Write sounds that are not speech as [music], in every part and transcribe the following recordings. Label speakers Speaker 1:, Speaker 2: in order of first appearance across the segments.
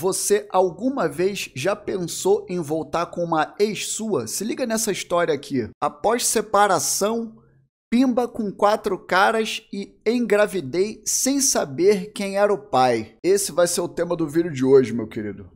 Speaker 1: Você alguma vez já pensou em voltar com uma ex sua? Se liga nessa história aqui. Após separação, pimba com quatro caras e engravidei sem saber quem era o pai. Esse vai ser o tema do vídeo de hoje, meu querido.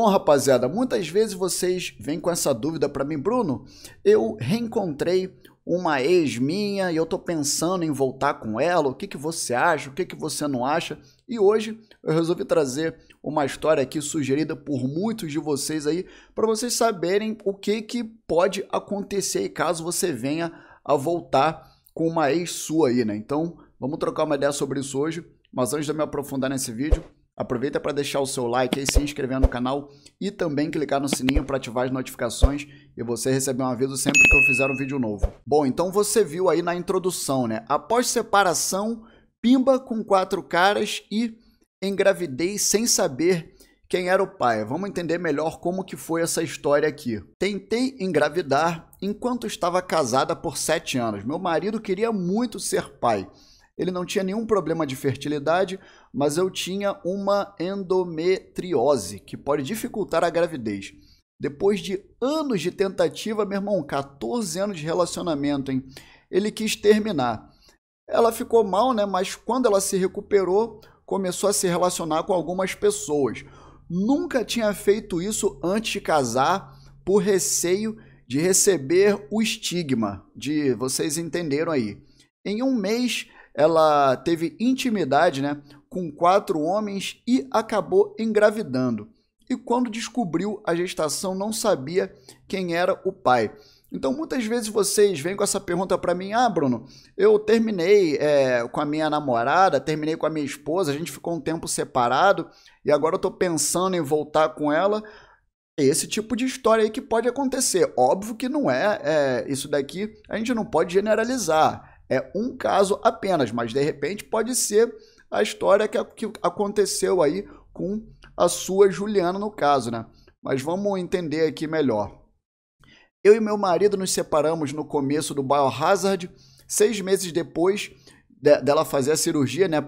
Speaker 1: Bom, rapaziada, muitas vezes vocês vêm com essa dúvida para mim, Bruno. Eu reencontrei uma ex minha e eu tô pensando em voltar com ela. O que, que você acha? O que, que você não acha? E hoje eu resolvi trazer uma história aqui sugerida por muitos de vocês aí para vocês saberem o que, que pode acontecer caso você venha a voltar com uma ex sua aí, né? Então, vamos trocar uma ideia sobre isso hoje. Mas antes de eu me aprofundar nesse vídeo, Aproveita para deixar o seu like e se inscrever no canal e também clicar no sininho para ativar as notificações e você receber um aviso sempre que eu fizer um vídeo novo. Bom, então você viu aí na introdução, né? Após separação, Pimba com quatro caras e engravidei sem saber quem era o pai. Vamos entender melhor como que foi essa história aqui. Tentei engravidar enquanto estava casada por sete anos. Meu marido queria muito ser pai ele não tinha nenhum problema de fertilidade, mas eu tinha uma endometriose, que pode dificultar a gravidez. Depois de anos de tentativa, meu irmão, 14 anos de relacionamento, hein? Ele quis terminar. Ela ficou mal, né? Mas quando ela se recuperou, começou a se relacionar com algumas pessoas. Nunca tinha feito isso antes de casar, por receio de receber o estigma de vocês entenderam aí. Em um mês, ela teve intimidade né, com quatro homens e acabou engravidando. E quando descobriu a gestação, não sabia quem era o pai. Então, muitas vezes vocês vêm com essa pergunta para mim: Ah, Bruno, eu terminei é, com a minha namorada, terminei com a minha esposa, a gente ficou um tempo separado e agora eu estou pensando em voltar com ela. Esse tipo de história aí que pode acontecer. Óbvio que não é, é isso daqui, a gente não pode generalizar é um caso apenas, mas de repente pode ser a história que, que aconteceu aí com a sua Juliana no caso, né? Mas vamos entender aqui melhor. Eu e meu marido nos separamos no começo do Biohazard, seis meses depois dela fazer a cirurgia, né,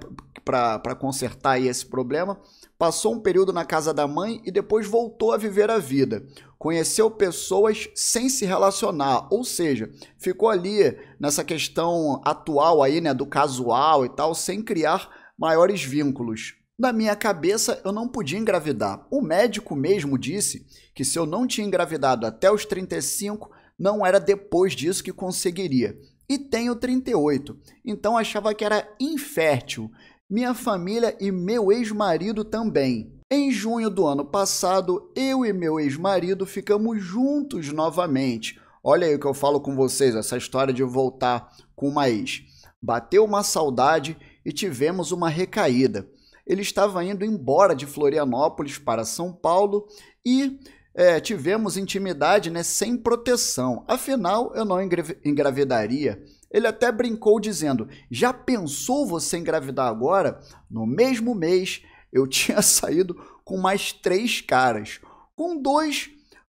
Speaker 1: para consertar esse problema. Passou um período na casa da mãe e depois voltou a viver a vida conheceu pessoas sem se relacionar, ou seja, ficou ali nessa questão atual aí, né, do casual e tal, sem criar maiores vínculos. Na minha cabeça, eu não podia engravidar. O médico mesmo disse que se eu não tinha engravidado até os 35, não era depois disso que conseguiria. E tenho 38, então achava que era infértil. Minha família e meu ex-marido também. Em junho do ano passado, eu e meu ex-marido ficamos juntos novamente. Olha aí o que eu falo com vocês, essa história de voltar com uma ex. Bateu uma saudade e tivemos uma recaída. Ele estava indo embora de Florianópolis para São Paulo e é, tivemos intimidade né, sem proteção. Afinal, eu não engravidaria. Ele até brincou dizendo: Já pensou você engravidar agora? No mesmo mês, eu tinha [laughs] saído com mais três caras. Com dois,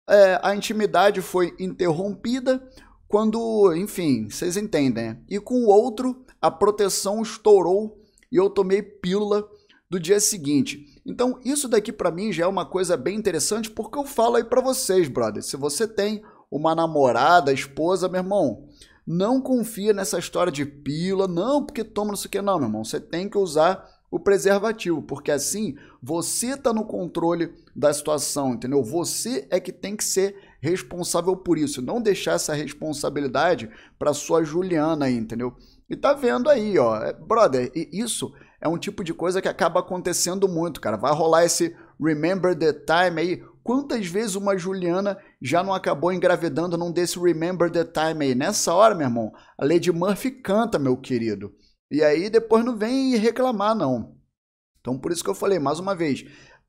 Speaker 1: é, a intimidade foi interrompida quando, enfim, vocês entendem. Né? E com o outro, a proteção estourou e eu tomei pílula do dia seguinte. Então, isso daqui para mim já é uma coisa bem interessante, porque eu falo aí para vocês, brother. Se você tem uma namorada, esposa, meu irmão, não confia nessa história de pílula, não, porque toma não sei o não, meu irmão. Você tem que usar o preservativo, porque assim você está no controle da situação, entendeu? Você é que tem que ser responsável por isso, não deixar essa responsabilidade para sua Juliana aí, entendeu? E tá vendo aí, ó, é, brother, isso é um tipo de coisa que acaba acontecendo muito, cara. Vai rolar esse remember the time aí. Quantas vezes uma Juliana já não acabou engravidando num desse remember the time aí? Nessa hora, meu irmão, a Lady Murphy canta, meu querido. E aí depois não vem reclamar, não. Então por isso que eu falei, mais uma vez,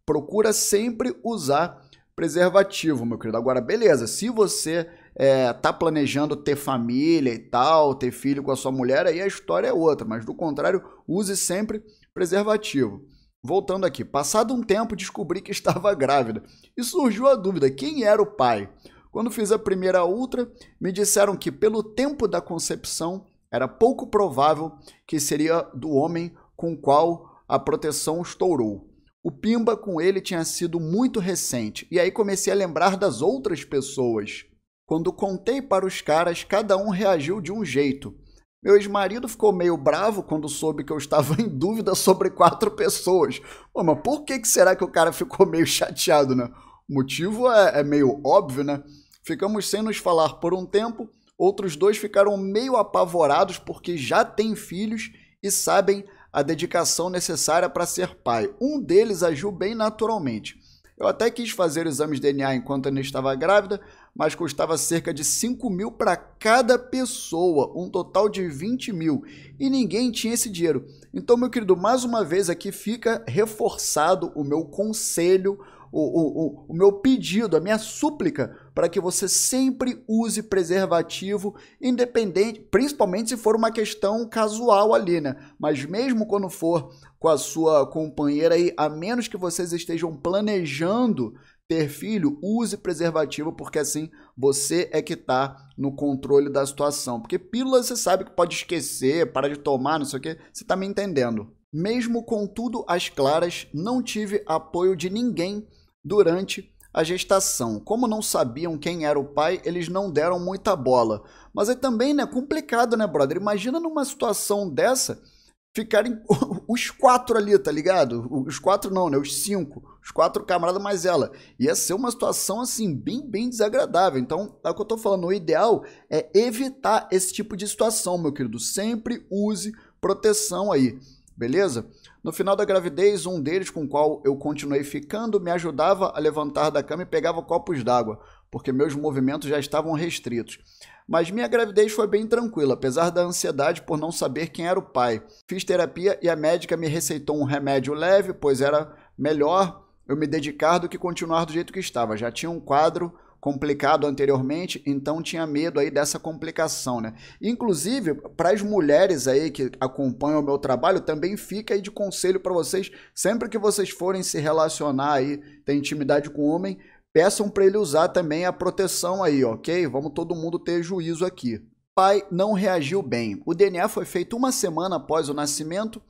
Speaker 1: procura sempre usar preservativo, meu querido. Agora, beleza, se você é, tá planejando ter família e tal, ter filho com a sua mulher, aí a história é outra, mas do contrário, use sempre preservativo. Voltando aqui, passado um tempo descobri que [laughs] estava grávida e surgiu a dúvida: quem era o pai? Quando fiz a primeira ultra, me disseram que pelo tempo da concepção era pouco provável que seria do homem com o qual a proteção estourou. O pimba com ele tinha sido muito recente, e aí comecei a lembrar das outras pessoas. Quando contei para os caras, cada um reagiu de um jeito. Meu ex-marido ficou meio bravo quando soube que eu estava [laughs] em dúvida sobre quatro pessoas. Pô, mas por que, que será que o cara ficou [laughs] meio chateado, né? O motivo é, é meio óbvio, né? Ficamos sem nos falar por um tempo Outros dois ficaram meio apavorados porque já têm filhos e sabem a dedicação necessária para ser pai. Um deles agiu bem naturalmente. Eu até quis fazer exames de DNA enquanto Anne estava grávida, mas custava cerca de 5 mil para cada pessoa, um total de 20 mil. E ninguém tinha esse dinheiro. Então, meu querido, mais uma vez aqui fica reforçado o meu conselho, o, o, o meu pedido, a minha súplica para que você sempre use preservativo, independente, principalmente se for uma questão casual ali, né? Mas mesmo quando for com a sua companheira aí, a menos que vocês estejam planejando ter filho, use preservativo, porque assim você é que está no controle da situação. Porque pílula você sabe que pode esquecer, para de tomar, não sei o que, você está me entendendo. Mesmo com tudo às claras, não tive apoio de ninguém durante a gestação. Como não sabiam quem era o pai, eles não deram muita bola. Mas é também né, complicado, né, brother? Imagina numa situação dessa ficarem [laughs] os quatro ali, tá ligado? Os quatro não, né? Os cinco. Os quatro camaradas mais ela. Ia ser uma situação, assim, bem, bem desagradável. Então, é o que eu tô falando. O ideal é evitar esse tipo de situação, meu querido. Sempre use proteção aí, beleza? No final da gravidez, um deles com o qual eu continuei ficando me ajudava a levantar da cama e pegava copos d'água, porque meus movimentos já estavam restritos. Mas minha gravidez foi bem tranquila, apesar da ansiedade por não saber quem era o pai. Fiz terapia e a médica me receitou um remédio leve, pois era melhor eu me dedicar do que continuar do jeito que estava. Já tinha um quadro complicado anteriormente, então tinha medo aí dessa complicação, né? Inclusive, para as mulheres aí que acompanham o meu trabalho, também fica aí de conselho para vocês, sempre que vocês forem se relacionar aí, ter intimidade com o homem, peçam para ele usar também a proteção aí, ok? Vamos todo mundo ter juízo aqui. Pai não reagiu bem. O DNA foi feito uma semana após o nascimento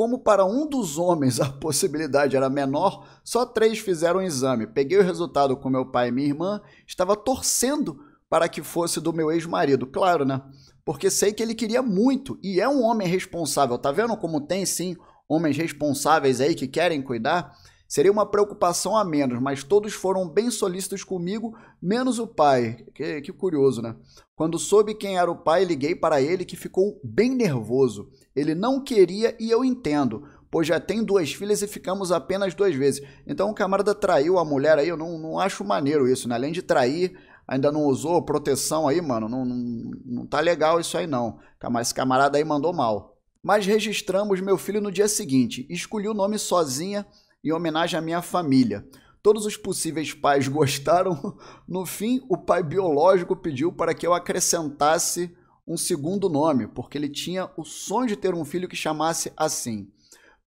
Speaker 1: como para um dos homens a possibilidade era menor, só três fizeram o um exame. Peguei o resultado com meu pai e minha irmã, estava torcendo para que fosse do meu ex-marido, claro, né? Porque sei que ele queria muito e é um homem responsável. Tá vendo como tem sim homens responsáveis aí que querem cuidar? Seria uma preocupação a menos, mas todos foram bem solícitos comigo, menos o pai. Que, que curioso, né? Quando soube quem era o pai, liguei para ele que ficou bem nervoso. Ele não queria e eu entendo pois já tem duas filhas e ficamos apenas duas vezes. Então o camarada traiu a mulher aí, eu não, não acho maneiro isso, né? Além de trair, ainda não usou proteção aí, mano. Não, não, não tá legal isso aí, não. esse camarada aí mandou mal. Mas registramos meu filho no dia seguinte. Escolhi o nome sozinha em homenagem à minha família. Todos os possíveis pais [laughs] gostaram. No fim, o pai biológico pediu para que eu acrescentasse um segundo nome, porque ele tinha o sonho de ter um filho que chamasse assim.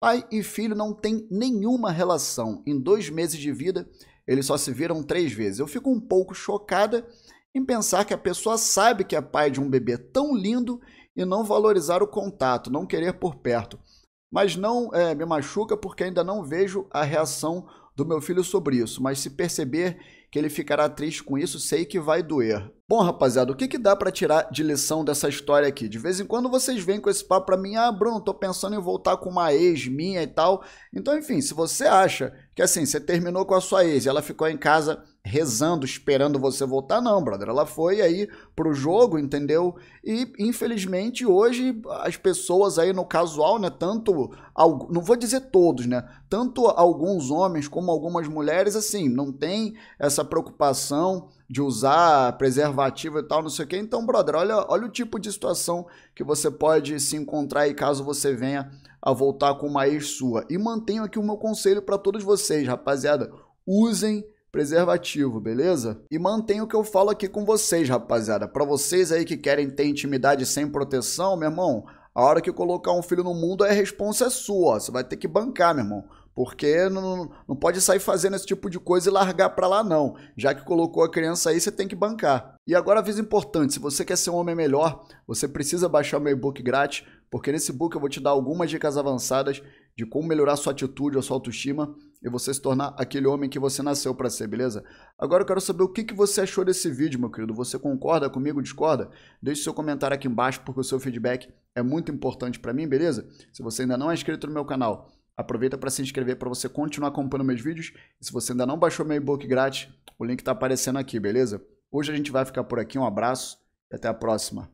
Speaker 1: Pai e filho não têm nenhuma relação. Em dois meses de vida, eles só se viram três vezes. Eu fico um pouco chocada em pensar que a pessoa sabe que é pai de um bebê tão lindo e não valorizar o contato, não querer por perto mas não é, me machuca porque ainda não vejo a reação do meu filho sobre isso, mas se perceber que ele ficará triste com isso, sei que vai doer. Bom, rapaziada, o que, que dá para tirar de lição dessa história aqui? De vez em quando vocês vêm com esse papo para mim, ah, Bruno, tô pensando em voltar com uma ex minha e tal. Então, enfim, se você acha que assim, você terminou com a sua ex e ela ficou em casa rezando, esperando você voltar, não, brother. Ela foi aí pro jogo, entendeu? E infelizmente hoje as pessoas aí no casual, né, tanto não vou dizer todos, né? Tanto alguns homens como algumas mulheres assim, não tem essa preocupação de usar preservativo e tal, não sei o quê. Então, brother, olha, olha o tipo de situação que você pode se encontrar aí caso você venha a voltar com uma ex sua. E mantenho aqui o meu conselho para todos vocês, rapaziada. Usem preservativo, beleza? E mantenha o que eu falo aqui com vocês, rapaziada. Para vocês aí que querem ter intimidade sem proteção, meu irmão, a hora que colocar um filho no mundo, a responsa é sua. Você vai ter que bancar, meu irmão. Porque não, não pode sair fazendo esse tipo de coisa e largar para lá, não. Já que colocou a criança aí, você tem que bancar. E agora, aviso importante: se você quer ser um homem melhor, você precisa baixar meu e-book grátis, porque nesse book eu vou te dar algumas dicas avançadas de como melhorar sua atitude, a sua autoestima e você se tornar aquele homem que você nasceu para ser, beleza? Agora eu quero saber o que, que você achou desse vídeo, meu querido. Você concorda comigo, discorda? Deixe seu comentário aqui embaixo porque o seu feedback é muito importante para mim, beleza? Se você ainda não é inscrito no meu canal, aproveita para se inscrever para você continuar acompanhando meus vídeos. E se você ainda não baixou meu e-book grátis, o link está aparecendo aqui, beleza? Hoje a gente vai ficar por aqui. Um abraço e até a próxima.